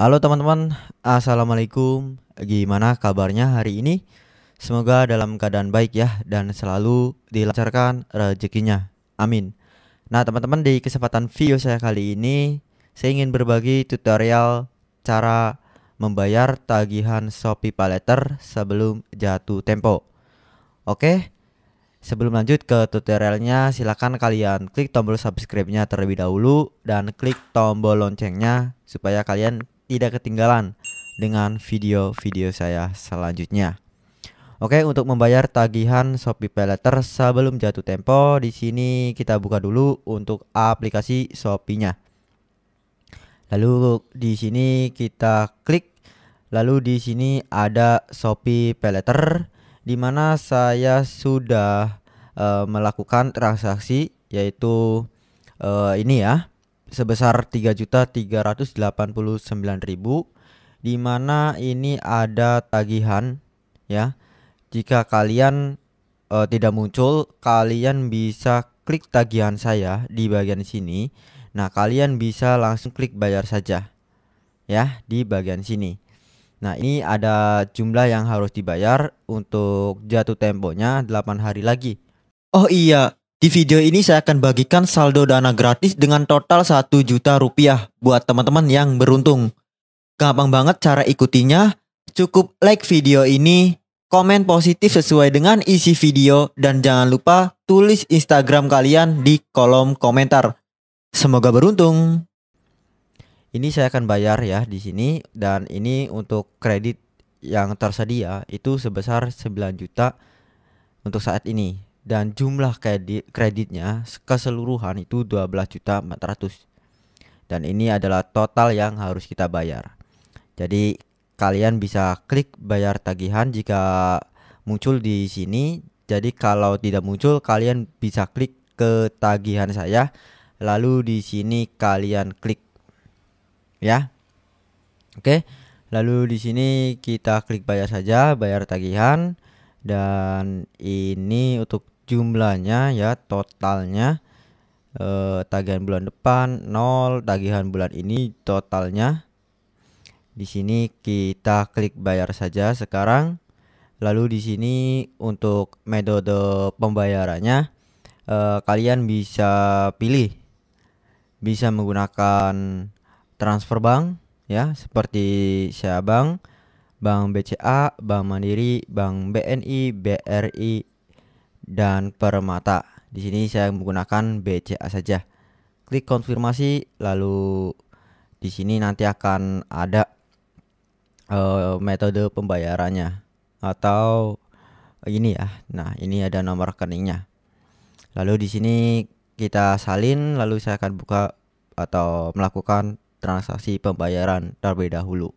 Halo teman-teman, Assalamualaikum Gimana kabarnya hari ini? Semoga dalam keadaan baik ya Dan selalu dilancarkan rezekinya Amin Nah teman-teman di kesempatan video saya kali ini Saya ingin berbagi tutorial cara membayar tagihan Shopee Paleter sebelum jatuh tempo Oke, Sebelum lanjut ke tutorialnya, silahkan kalian klik tombol subscribe-nya terlebih dahulu dan klik tombol loncengnya supaya kalian tidak ketinggalan dengan video-video saya selanjutnya. Oke, untuk membayar tagihan Shopee Paylater sebelum jatuh tempo, di sini kita buka dulu untuk aplikasi Shopee-nya. Lalu di sini kita klik, lalu di sini ada Shopee Paylater di mana saya sudah e, melakukan transaksi yaitu e, ini ya sebesar 3.389.000 di mana ini ada tagihan ya. Jika kalian e, tidak muncul, kalian bisa klik tagihan saya di bagian sini. Nah, kalian bisa langsung klik bayar saja. Ya, di bagian sini. Nah, ini ada jumlah yang harus dibayar untuk jatuh temponya 8 hari lagi. Oh iya, di video ini saya akan bagikan saldo dana gratis dengan total 1 juta rupiah buat teman-teman yang beruntung. Gampang banget cara ikutinya, cukup like video ini, komen positif sesuai dengan isi video, dan jangan lupa tulis Instagram kalian di kolom komentar. Semoga beruntung. Ini saya akan bayar ya di sini dan ini untuk kredit yang tersedia itu sebesar 9 juta untuk saat ini dan jumlah kredit kreditnya keseluruhan itu juta 400 Dan ini adalah total yang harus kita bayar. Jadi kalian bisa klik bayar tagihan jika muncul di sini. Jadi kalau tidak muncul kalian bisa klik ke tagihan saya lalu di sini kalian klik ya. Oke. Lalu di sini kita klik bayar saja, bayar tagihan dan ini untuk jumlahnya ya totalnya eh, tagihan bulan depan 0 tagihan bulan ini totalnya di sini kita klik bayar saja sekarang lalu di sini untuk metode pembayarannya eh, kalian bisa pilih bisa menggunakan transfer bank ya seperti Syabang Bank BCA, Bank Mandiri, Bank BNI, BRI, dan permata. Di sini saya menggunakan BCA saja. Klik konfirmasi lalu di sini nanti akan ada uh, metode pembayarannya atau ini ya. Nah, ini ada nomor rekeningnya. Lalu di sini kita salin lalu saya akan buka atau melakukan transaksi pembayaran terlebih dahulu.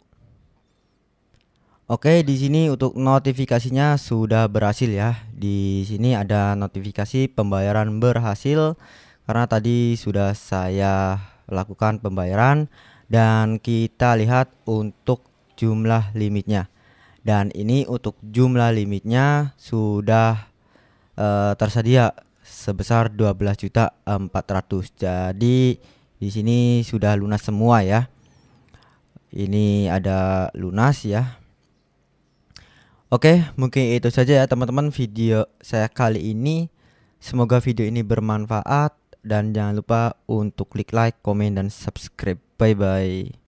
Oke, di sini untuk notifikasinya sudah berhasil ya. Di sini ada notifikasi pembayaran berhasil karena tadi sudah saya lakukan pembayaran dan kita lihat untuk jumlah limitnya. Dan ini untuk jumlah limitnya sudah e, tersedia sebesar juta 12.400. Jadi di sini sudah lunas semua ya. Ini ada lunas ya Oke, mungkin itu saja ya teman-teman video saya kali ini. Semoga video ini bermanfaat dan jangan lupa untuk klik like, komen dan subscribe. Bye bye.